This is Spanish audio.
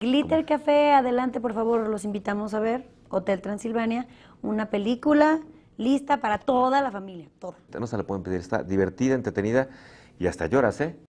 Glitter Café, adelante por favor, los invitamos a ver Hotel Transilvania, una película lista para toda la familia, No se la pueden pedir, está divertida, entretenida y hasta lloras, ¿eh?